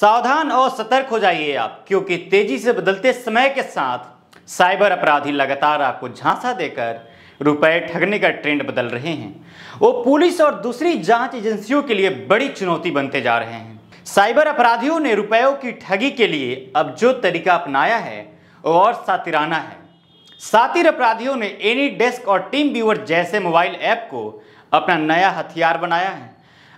सावधान और सतर्क हो जाइए आप क्योंकि तेजी से बदलते समय के साथ साइबर अपराधी लगातार आपको झांसा देकर रुपए ठगने का ट्रेंड बदल रहे हैं वो पुलिस और दूसरी जांच एजेंसियों के लिए बड़ी चुनौती बनते जा रहे हैं साइबर अपराधियों ने रुपयों की ठगी के लिए अब जो तरीका अपनाया है वो और सातिराना है सातिर अपराधियों ने एनी डेस्क और टीम व्यूवर जैसे मोबाइल ऐप को अपना नया हथियार बनाया है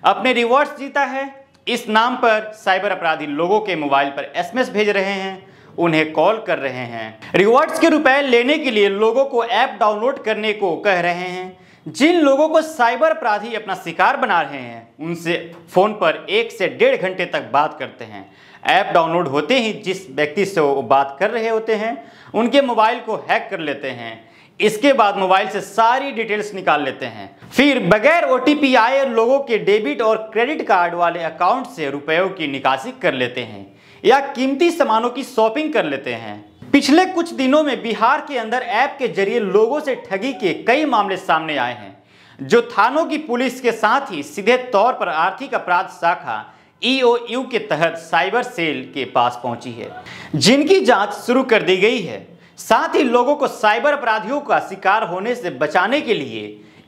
अपने रिवॉर्ड्स जीता है इस नाम पर साइबर अपराधी लोगों के मोबाइल पर एसएमएस भेज रहे हैं उन्हें कॉल कर रहे हैं रिवॉर्ड्स के रुपए लेने के लिए लोगों को ऐप डाउनलोड करने को कह रहे हैं जिन लोगों को साइबर अपराधी अपना शिकार बना रहे हैं उनसे फ़ोन पर एक से डेढ़ घंटे तक बात करते हैं ऐप डाउनलोड होते ही जिस व्यक्ति से वो बात कर रहे होते हैं उनके मोबाइल को हैक कर लेते हैं इसके बाद मोबाइल से सारी डिटेल्स निकाल लेते हैं फिर बगैर ओ आए लोगों के डेबिट और क्रेडिट कार्ड वाले अकाउंट से रुपयों की निकासी कर लेते हैं या कीमती सामानों की शॉपिंग कर लेते हैं पिछले कुछ दिनों में बिहार के अंदर ऐप के जरिए लोगों से ठगी के कई मामले सामने आए हैं जो थानों की पुलिस के साथ ही सीधे तौर पर आर्थिक अपराध शाखा ईओयू e के तहत साइबर सेल के पास पहुंची है जिनकी जांच शुरू कर दी गई है साथ ही लोगों को साइबर अपराधियों का शिकार होने से बचाने के लिए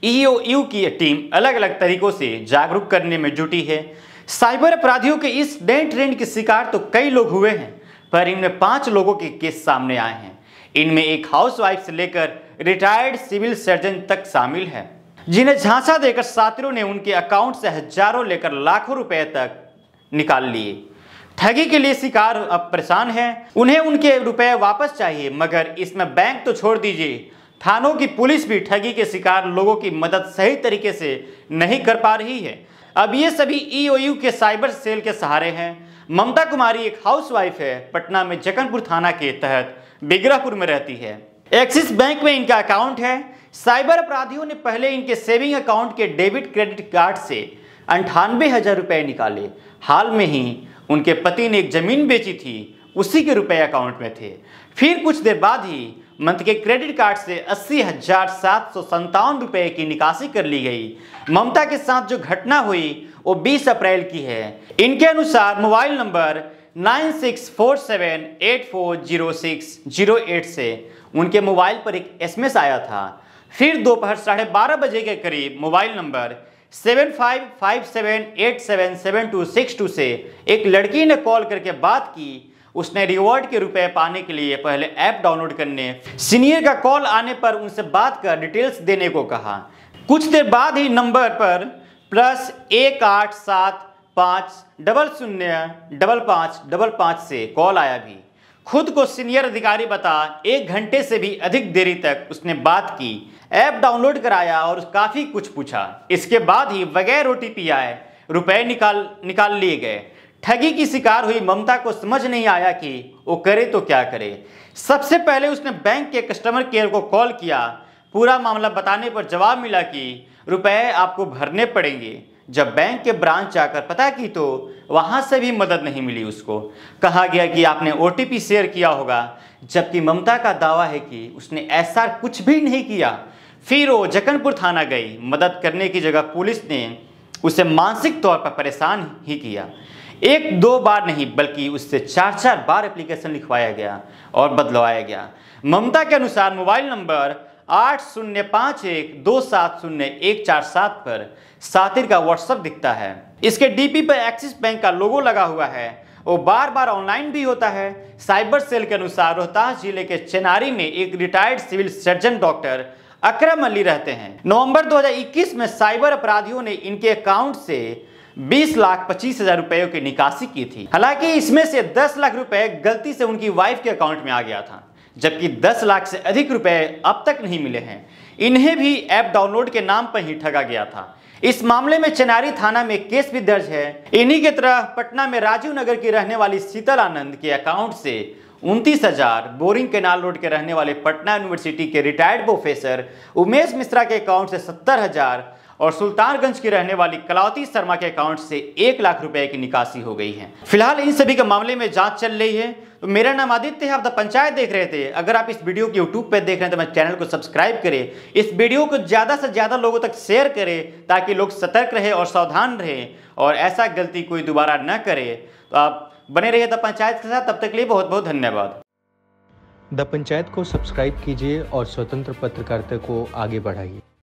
ईओयू e की टीम अलग अलग तरीकों से जागरूक करने में जुटी है साइबर अपराधियों के इस नए ट्रेंड के शिकार तो कई लोग हुए हैं पर इनमें पांच लोगों के केस सामने आए हैं इनमें एक हाउसवाइफ से लेकर रिटायर्ड सिविल सर्जन तक शामिल है जिन्हें झांसा देकर साथियों ने उनके अकाउंट से हजारों लेकर लाखों रुपए तक निकाल लिए ठगी के लिए शिकार अब परेशान हैं उन्हें उनके रुपए वापस चाहिए मगर इसमें बैंक तो छोड़ दीजिए थानों की पुलिस भी ठगी के शिकार लोगों की मदद सही तरीके से नहीं कर पा रही है अब ये सभी ईओयू e के साइबर सेल के सहारे हैं ममता कुमारी एक हाउसवाइफ है पटना में जकनपुर थाना के तहत बिगरापुर में रहती है एक्सिस बैंक में इनका अकाउंट है साइबर अपराधियों ने पहले इनके सेविंग अकाउंट के डेबिट क्रेडिट कार्ड से अंठानवे हजार रुपए निकाले हाल में ही उनके पति ने एक ज़मीन बेची थी उसी के रुपए अकाउंट में थे फिर कुछ देर बाद ही मंथ के क्रेडिट कार्ड से अस्सी हजार सात सौ संतावन रुपये की निकासी कर ली गई ममता के साथ जो घटना हुई वो 20 अप्रैल की है इनके अनुसार मोबाइल नंबर 9647840608 से उनके मोबाइल पर एक एसएमएस आया था फिर दोपहर साढ़े बारह बजे के करीब mobile number seven five five seven eight seven seven two six two से एक लड़की ने कॉल करके बात की उसने रिवॉर्ड के रुपए पाने के लिए पहले ऐप डाउनलोड करने सीनियर का कॉल आने पर उनसे बात कर डिटेल्स देने को कहा कुछ देर बाद ही नंबर पर प्लस एक आठ सात पाँच डबल शून्य डबल पाँच डबल पाँच से कॉल आया भी खुद को सीनियर अधिकारी बता एक घंटे से भी अधिक देरी तक उसने बात की ऐप डाउनलोड कराया और काफ़ी कुछ पूछा इसके बाद ही बगैर ओ टी आए रुपए निकाल निकाल लिए गए ठगी की शिकार हुई ममता को समझ नहीं आया कि वो करे तो क्या करे सबसे पहले उसने बैंक के कस्टमर केयर को कॉल किया पूरा मामला बताने पर जवाब मिला कि रुपए आपको भरने पड़ेंगे जब बैंक के ब्रांच जाकर पता की तो वहाँ से भी मदद नहीं मिली उसको कहा गया कि आपने ओ शेयर किया होगा जबकि ममता का दावा है कि उसने ऐसा कुछ भी नहीं किया फिर वो जकनपुर थाना गई मदद करने की जगह पुलिस ने उसे मानसिक तौर पर परेशान ही किया एक दो बार नहीं बल्कि उससे चार चार बार एप्लीकेशन लिखवाया गया और बदलवाया गया ममता के अनुसार मोबाइल नंबर आठ शून्य पाँच एक दो सात शून्य एक चार सात पर सातिर का व्हाट्सअप दिखता है इसके डीपी पर एक्सिस बैंक का लोगो लगा हुआ है वो बार बार ऑनलाइन भी होता है साइबर सेल के अनुसार रोहतास जिले के चेनारी में एक retired civil surgeon doctor Akram Ali रहते हैं नवंबर 2021 में साइबर अपराधियों ने इनके अकाउंट से 20 लाख पच्चीस हजार रुपयों की निकासी की थी हालांकि इसमें से 10 लाख रुपए गलती से उनकी वाइफ के अकाउंट में आ गया था जबकि 10 लाख से अधिक रुपए अब तक नहीं मिले हैं इन्हें भी ऐप डाउनलोड के नाम पर ही ठगा गया था इस मामले में चेनारी थाना में केस भी दर्ज है इन्हीं के तरह पटना में राजीव नगर की रहने वाली शीतल आनंद के अकाउंट से उनतीस हजार बोरिंग केनाल रोड के रहने वाले पटना यूनिवर्सिटी के रिटायर्ड प्रोफेसर उमेश मिश्रा के अकाउंट से सत्तर हजार और सुल्तानगंज की रहने वाली कलावती शर्मा के अकाउंट से एक लाख रुपए की निकासी हो गई है फिलहाल इन सभी के मामले में जांच चल रही है तो मेरा नाम आदित्य है आप द पंचायत देख रहे थे अगर आप इस वीडियो को यूट्यूब पर देख रहे हैं तो मैं चैनल को सब्सक्राइब करें इस वीडियो को ज़्यादा से ज़्यादा लोगों तक शेयर करें ताकि लोग सतर्क रहे और सावधान रहे और ऐसा गलती कोई दोबारा न करे तो आप बने रहिए द पंचायत के साथ तब तक के लिए बहुत बहुत धन्यवाद द पंचायत को सब्सक्राइब कीजिए और स्वतंत्र पत्रकारिता को आगे बढ़ाइए